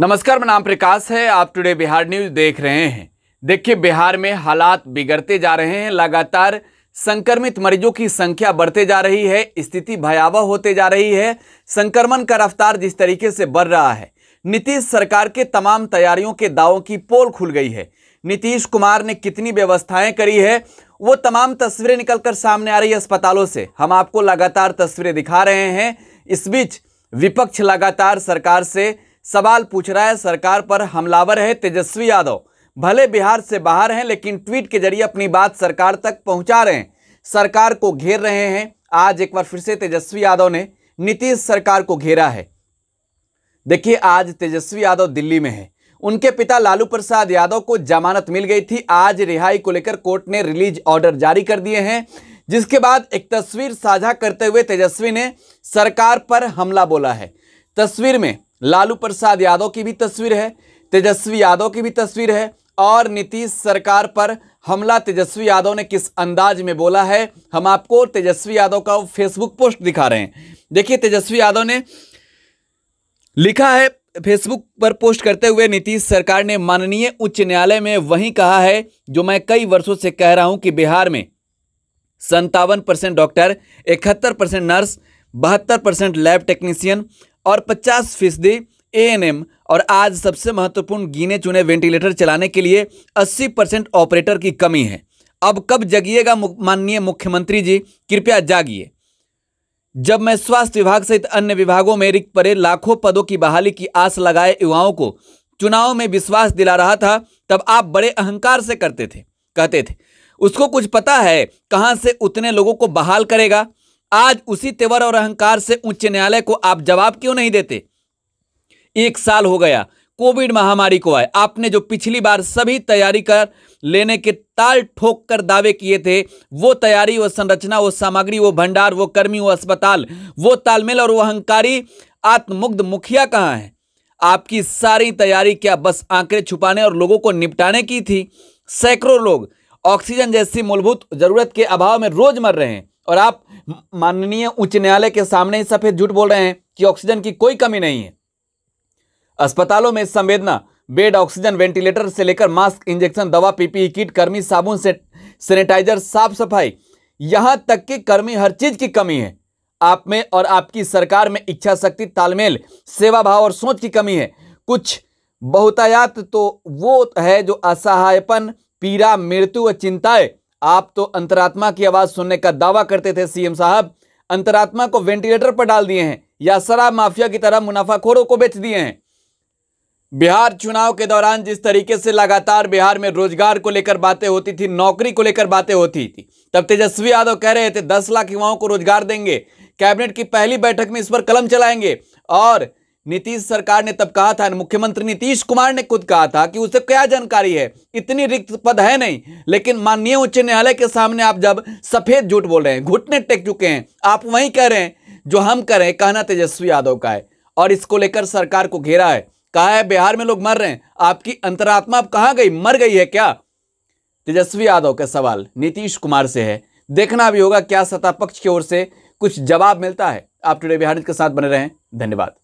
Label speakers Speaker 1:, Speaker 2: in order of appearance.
Speaker 1: नमस्कार मैं नाम प्रकाश है आप टुडे बिहार न्यूज देख रहे हैं देखिए बिहार में हालात बिगड़ते जा रहे हैं लगातार संक्रमित मरीजों की संख्या बढ़ते जा रही है स्थिति भयावह होते जा रही है संक्रमण का रफ्तार जिस तरीके से बढ़ रहा है नीतीश सरकार के तमाम तैयारियों के दावों की पोल खुल गई है नीतीश कुमार ने कितनी व्यवस्थाएं करी है वो तमाम तस्वीरें निकलकर सामने आ रही है अस्पतालों से हम आपको लगातार तस्वीरें दिखा रहे हैं इस बीच विपक्ष लगातार सरकार से सवाल पूछ रहा है सरकार पर हमलावर है तेजस्वी यादव भले बिहार से बाहर हैं लेकिन ट्वीट के जरिए अपनी बात सरकार तक पहुंचा रहे हैं सरकार को घेर रहे हैं आज एक बार फिर से तेजस्वी यादव ने नीतीश सरकार को घेरा है देखिए आज तेजस्वी यादव दिल्ली में है उनके पिता लालू प्रसाद यादव को जमानत मिल गई थी आज रिहाई को लेकर कोर्ट ने रिलीज ऑर्डर जारी कर दिए हैं जिसके बाद एक तस्वीर साझा करते हुए तेजस्वी ने सरकार पर हमला बोला है तस्वीर में लालू प्रसाद यादव की भी तस्वीर है तेजस्वी यादव की भी तस्वीर है और नीतीश सरकार पर हमला तेजस्वी यादव ने किस अंदाज में बोला है हम आपको तेजस्वी यादव का फेसबुक पोस्ट दिखा रहे हैं देखिए तेजस्वी यादव ने लिखा है फेसबुक पर पोस्ट करते हुए नीतीश सरकार ने माननीय उच्च न्यायालय में वही कहा है जो मैं कई वर्षों से कह रहा हूं कि बिहार में संतावन परसेंट डॉक्टर इकहत्तर परसेंट नर्स बहत्तर परसेंट लैब टेक्नीशियन और पचास फीसदी एम और आज सबसे महत्वपूर्ण गिने चुने वेंटिलेटर चलाने के लिए 80 परसेंट ऑपरेटर की कमी है अब कब जगिएगा माननीय मुख्यमंत्री जी कृपया जागिए जब मैं स्वास्थ्य विभाग सहित अन्य विभागों में रिक्त पड़े लाखों पदों की बहाली की आस लगाए युवाओं को चुनाव में विश्वास दिला रहा था तब आप बड़े अहंकार से करते थे कहते थे उसको कुछ पता है कहां से उतने लोगों को बहाल करेगा आज उसी तेवर और अहंकार से उच्च न्यायालय को आप जवाब क्यों नहीं देते एक साल हो गया कोविड महामारी को आए आपने जो पिछली बार सभी तैयारी कर लेने के ताल ठोक कर दावे किए थे वो तैयारी वो संरचना वो सामग्री वो भंडार वो कर्मी वो अस्पताल वो तालमेल और वो अहंकारी आत्मुग्ध मुखिया कहाँ है आपकी सारी तैयारी क्या बस आंकड़े छुपाने और लोगों को निपटाने की थी सैकड़ों लोग ऑक्सीजन जैसी मूलभूत जरूरत के अभाव में रोज मर रहे हैं और आप माननीय उच्च न्यायालय के सामने ही सफेद झूठ बोल रहे हैं कि ऑक्सीजन की कोई कमी नहीं है अस्पतालों में संवेदना बेड ऑक्सीजन वेंटिलेटर से लेकर मास्क इंजेक्शन दवा पीपीई किट कर्मी साबुन से साफ सफाई यहां तक कि कर्मी हर चीज की कमी है आप में और आपकी सरकार में इच्छा शक्ति तालमेल सेवा भाव और सोच की कमी है कुछ बहुतायात तो वो है जो असहायपन पीड़ा मृत्यु व चिंताएं आप तो अंतरात्मा की आवाज सुनने का दावा करते थे सीएम साहब अंतरात्मा को वेंटिलेटर पर डाल दिए हैं या शराब माफिया की तरह मुनाफाखोरों को बेच दिए हैं बिहार चुनाव के दौरान जिस तरीके से लगातार बिहार में रोजगार को लेकर बातें होती थी नौकरी को लेकर बातें होती थी तब तेजस्वी यादव कह रहे थे दस लाख युवाओं को रोजगार देंगे कैबिनेट की पहली बैठक में इस पर कलम चलाएंगे और नीतीश सरकार ने तब कहा था मुख्यमंत्री नीतीश कुमार ने खुद कहा था कि उसे क्या जानकारी है इतनी रिक्त पद है नहीं लेकिन माननीय उच्च न्यायालय के सामने आप जब सफेद झूठ बोल रहे हैं घुटने टेक चुके हैं आप वही कह रहे हैं जो हम कह रहे हैं कहना तेजस्वी यादव का है और इसको लेकर सरकार को घेरा है कहा है बिहार में लोग मर रहे हैं आपकी अंतरात्मा अब कहाँ गई मर गई है क्या तेजस्वी यादव का सवाल नीतीश कुमार से है देखना भी होगा क्या सत्ता पक्ष की ओर से कुछ जवाब मिलता है आप टुडे बिहार के साथ बने रहें धन्यवाद